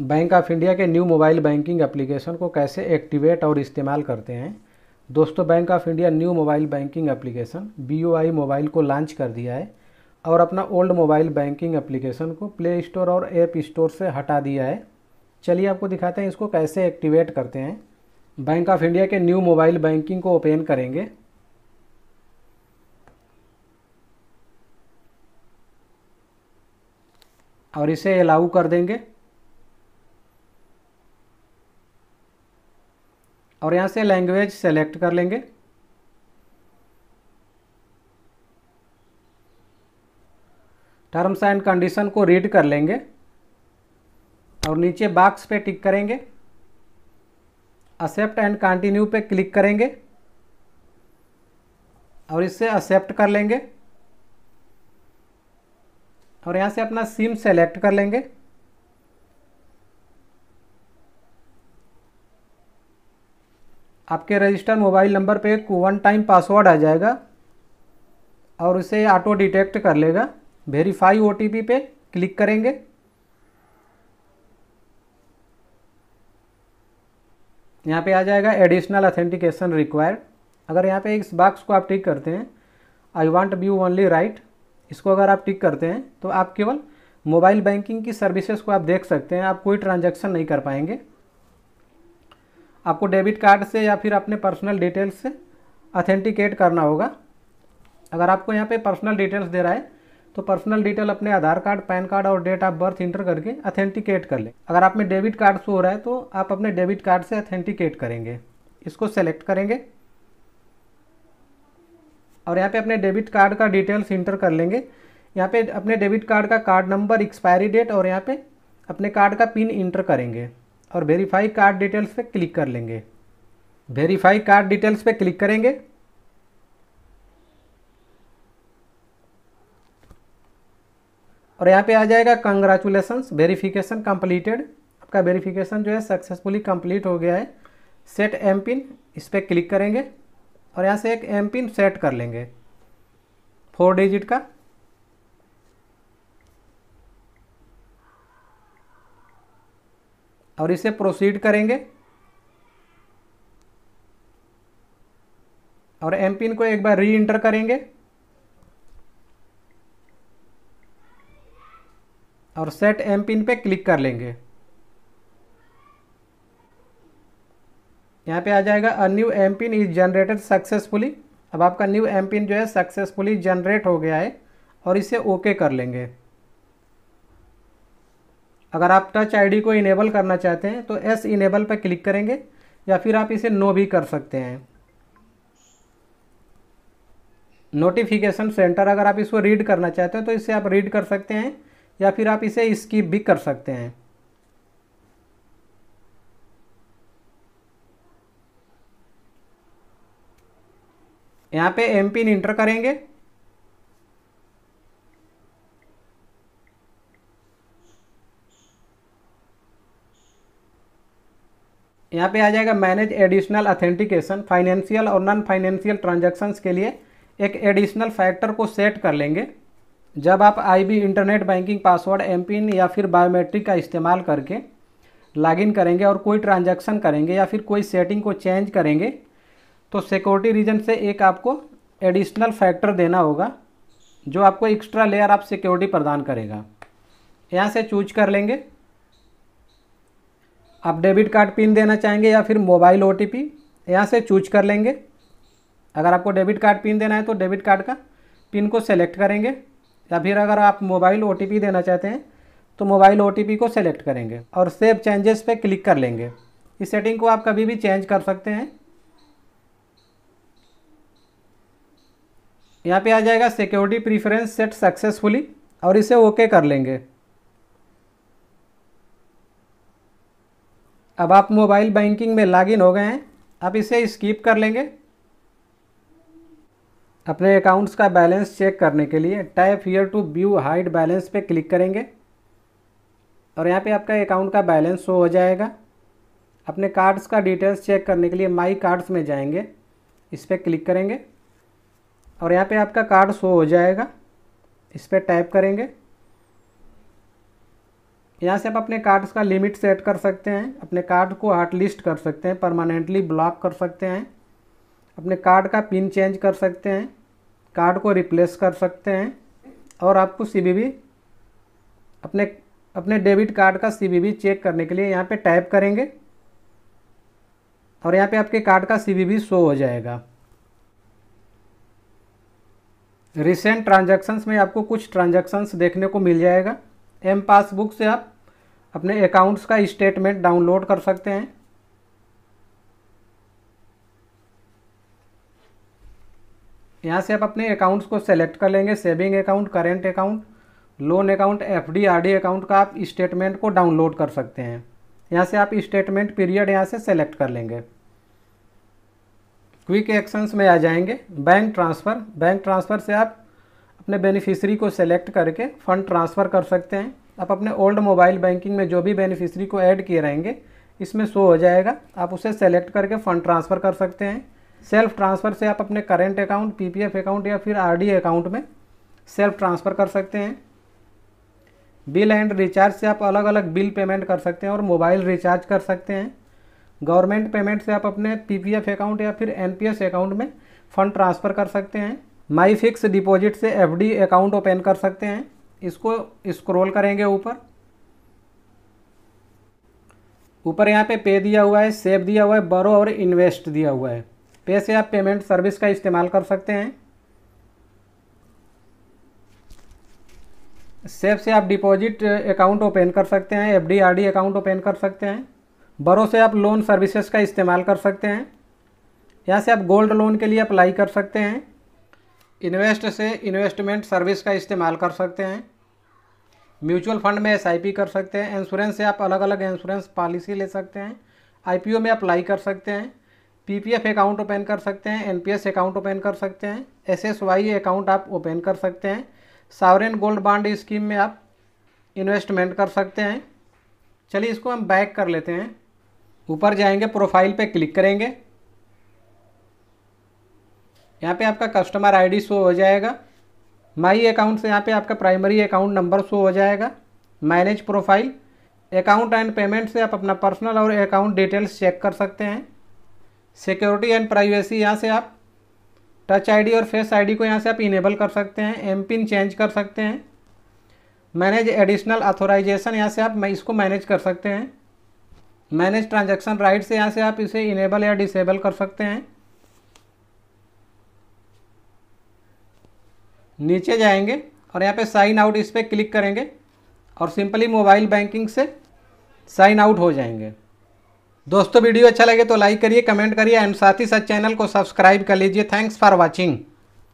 bank of India के new mobile banking application को कैसे एक्टिवेट और इस्तेमाल करते हैं दोस्तों bank of India new mobile banking application B mobile को लॉन्च कर दिया है और अपना ओल्ड मोबाइल बैंकिंग एप्लीकेशन को प्ले स्टोर और ऐप स्टोर से हटा दिया है चलिए आपको दिखाते हैं इसको कैसे एक्टिवेट करते हैं बैंक ऑफ इंडिया के न्यू मोबाइल बैंकिंग को ओपन करेंगे और इसे अलाउ कर देंगे और यहाँ से लैंग्वेज सेलेक्ट कर लेंगे टर्म्स एंड कंडीशन को रीड कर लेंगे और नीचे बॉक्स पे टिक करेंगे एक्सेप्ट एंड कंटिन्यू पे क्लिक करेंगे और इससे एक्सेप्ट कर लेंगे और यहाँ से अपना सिम सेलेक्ट कर लेंगे आपके रजिस्टर मोबाइल नंबर पे वन टाइम पासवर्ड आ जाएगा और उसे ऑटो डिटेक्ट कर लेगा वेरीफाई ओ पे क्लिक करेंगे यहाँ पे आ जाएगा एडिशनल ऑथेंटिकेशन रिक्वायर्ड अगर यहाँ पे इस बॉक्स को आप टिक करते हैं I want view only right इसको अगर आप टिक करते हैं तो आप केवल मोबाइल बैंकिंग की सर्विसेज को आप देख सकते हैं आप कोई ट्रांजैक्शन नहीं कर पाएंगे आपको डेबिट कार्ड से या फिर अपने पर्सनल डिटेल्स से अथेंटिकेट करना होगा अगर आपको यहाँ पे पर्सनल डिटेल्स दे रहा है तो पर्सनल डिटेल अपने आधार कार्ड पैन कार्ड और डेट ऑफ बर्थ इंटर करके अथेंटिकेट कर लें अगर आप में डेबिट कार्ड शो हो रहा है तो आप अपने डेबिट कार्ड से अथेंटिकेट करेंगे इसको सेलेक्ट करेंगे और यहाँ पे अपने डेबिट कार्ड का डिटेल्स इंटर कर लेंगे यहाँ पे अपने डेबिट कार्ड का कार्ड नंबर एक्सपायरी डेट और यहाँ पे अपने कार्ड का पिन इंटर करेंगे और वेरीफाई कार्ड डिटेल्स पे क्लिक कर लेंगे वेरीफाई कार्ड डिटेल्स पे क्लिक करेंगे और यहाँ पे आ जाएगा कंग्रेचुलेसन्स वेरीफिकेशन कंप्लीटेड आपका वेरीफिकेशन जो है सक्सेसफुली कंप्लीट हो गया है सेट एम पिन इस पर क्लिक करेंगे और यहाँ से एक एम पिन सेट कर लेंगे फोर डिजिट का और इसे प्रोसीड करेंगे और एम पिन को एक बार री इंटर करेंगे और सेट एम पिन पे क्लिक कर लेंगे यहाँ पे आ जाएगा a new M PIN is generated successfully अब आपका न्यू एम पिन जो है सक्सेसफुली जनरेट हो गया है और इसे ओके okay कर लेंगे अगर आप टच आई को इनेबल करना चाहते हैं तो एस इनेबल पर क्लिक करेंगे या फिर आप इसे नो भी कर सकते हैं नोटिफिकेशन सेंटर अगर आप इसको रीड करना चाहते हैं तो इसे आप रीड कर सकते हैं या फिर आप इसे स्किप भी कर सकते हैं यहाँ पे एम पिन इंटर करेंगे यहाँ पे आ जाएगा मैनेज एडिशनल अथेंटिकेशन फाइनेंशियल और नॉन फाइनेंशियल ट्रांजेक्शन्स के लिए एक एडिशनल फैक्टर को सेट कर लेंगे जब आप IB internet banking password M PIN या फिर बायोमेट्रिक का इस्तेमाल करके लॉगिन करेंगे और कोई ट्रांजैक्शन करेंगे या फिर कोई सेटिंग को चेंज करेंगे तो सिक्योरिटी रीजन से एक आपको एडिशनल फैक्टर देना होगा जो आपको एक्स्ट्रा लेयर आप सिक्योरिटी प्रदान करेगा यहाँ से चूज कर लेंगे आप डेबिट कार्ड पिन देना चाहेंगे या फिर मोबाइल ओ टी पी यहाँ से चूज कर लेंगे अगर आपको डेबिट कार्ड पिन देना है तो डेबिट कार्ड का पिन को सेलेक्ट करेंगे या फिर अगर आप मोबाइल ओ देना चाहते हैं तो मोबाइल ओ को सेलेक्ट करेंगे और सेव चेंजेस पे क्लिक कर लेंगे इस सेटिंग को आप कभी भी चेंज कर सकते हैं यहाँ पे आ जाएगा सिक्योरिटी प्रीफरेंस सेट सक्सेसफुली और इसे ओके कर लेंगे अब आप मोबाइल बैंकिंग में लॉगिन हो गए हैं आप इसे स्किप कर लेंगे अपने अकाउंट्स का बैलेंस चेक करने के लिए type here to view hide balance पे क्लिक करेंगे और यहाँ पे आपका अकाउंट का बैलेंस शो हो जाएगा अपने कार्ड्स का डिटेल्स चेक करने के लिए माई कार्ड्स में जाएंगे इस पर क्लिक करेंगे और यहाँ पे आपका कार्ड शो हो जाएगा इस पर टाइप करेंगे यहाँ से आप अपने कार्ड्स का लिमिट सेट कर सकते हैं अपने कार्ड को हार्ट लिस्ट कर सकते हैं परमानेंटली ब्लॉक कर सकते हैं अपने कार्ड का पिन चेंज कर सकते हैं कार्ड को रिप्लेस कर सकते हैं और आपको सी अपने अपने डेबिट कार्ड का सी चेक करने के लिए यहाँ पे टाइप करेंगे और यहाँ पे आपके कार्ड का सी शो हो जाएगा रिसेंट ट्रांजैक्शंस में आपको कुछ ट्रांजैक्शंस देखने को मिल जाएगा एम पासबुक से आप अपने अकाउंट्स का स्टेटमेंट डाउनलोड कर सकते हैं यहाँ से आप अपने अकाउंट्स को सेलेक्ट कर लेंगे saving account current account loan account F D R D account का आप स्टेटमेंट को डाउनलोड कर सकते हैं यहाँ से आप स्टेटमेंट पीरियड यहाँ से सेलेक्ट कर लेंगे क्विक एक्शंस में आ जाएंगे बैंक ट्रांसफ़र बैंक ट्रांसफ़र से आप अपने बेनिफिशरी को सेलेक्ट करके फ़ंड ट्रांसफ़र कर सकते हैं आप अपने ओल्ड मोबाइल बैंकिंग में जो भी बेनिफिशरी को ऐड किए रहेंगे इसमें शो हो जाएगा आप उसे सेलेक्ट करके फ़ंड ट्रांसफ़र कर सकते हैं सेल्फ ट्रांसफ़र से आप अपने करेंट अकाउंट पीपीएफ अकाउंट या फिर आरडी अकाउंट में सेल्फ ट्रांसफ़र कर सकते हैं बिल एंड रिचार्ज से आप अलग अलग बिल पेमेंट कर सकते हैं और मोबाइल रिचार्ज कर सकते हैं गवर्नमेंट पेमेंट से आप अपने पीपीएफ अकाउंट या फिर एनपीएस अकाउंट में फ़ंड ट्रांसफ़र कर सकते हैं माई फिक्स डिपॉजिट से एफडी अकाउंट ओपन कर सकते हैं इसको स्क्रॉल करेंगे ऊपर ऊपर यहाँ पे पे दिया हुआ है सेव दिया हुआ है बरो और इन्वेस्ट दिया हुआ है पे से आप पेमेंट सर्विस का इस्तेमाल कर सकते हैं सेव से आप डिपॉजिट अकाउंट ओपन कर सकते हैं एफ डी अकाउंट ओपन कर सकते हैं बरो से आप लोन सर्विसेज का इस्तेमाल कर सकते हैं यहाँ से आप गोल्ड लोन के लिए अप्लाई कर सकते हैं इन्वेस्ट से इन्वेस्टमेंट सर्विस का इस्तेमाल कर सकते हैं म्यूचुअल फंड में एस कर सकते हैं इंश्योरेंस से आप अलग अलग इंश्योरेंस पॉलिसी ले सकते हैं आई में अप्लाई कर सकते हैं पीपीएफ अकाउंट ओपन कर सकते हैं एनपीएस अकाउंट ओपन कर सकते हैं एसएसवाई अकाउंट आप ओपन कर सकते हैं सावरेन गोल्ड बॉन्ड स्कीम में आप इन्वेस्टमेंट कर सकते हैं चलिए इसको हम बैक कर लेते हैं ऊपर जाएंगे प्रोफाइल पे क्लिक करेंगे यहाँ पे आपका कस्टमर आईडी शो हो जाएगा माई अकाउंट से यहाँ पे आपका प्राइमरी अकाउंट नंबर शो हो जाएगा manage profile account and payment से आप अपना पर्सनल और अकाउंट डिटेल्स चेक कर सकते हैं सिक्योरिटी एंड प्राइवेसी यहाँ से आप टच आईडी और फेस आईडी को यहाँ से आप इनेबल कर सकते हैं एम पिन चेंज कर सकते हैं मैनेज एडिशनल अथोराइजेशन यहाँ से आप इसको मैनेज कर सकते हैं मैनेज ट्रांजेक्शन राइट से यहाँ से आप इसे इनेबल या डिसेबल कर सकते हैं नीचे जाएंगे और यहाँ पे साइन आउट इस पर क्लिक करेंगे और सिंपली मोबाइल बैंकिंग से साइन आउट हो जाएंगे दोस्तों वीडियो अच्छा लगे तो लाइक करिए कमेंट करिए एंड साथ ही साथ चैनल को सब्सक्राइब कर लीजिए थैंक्स फॉर वॉचिंग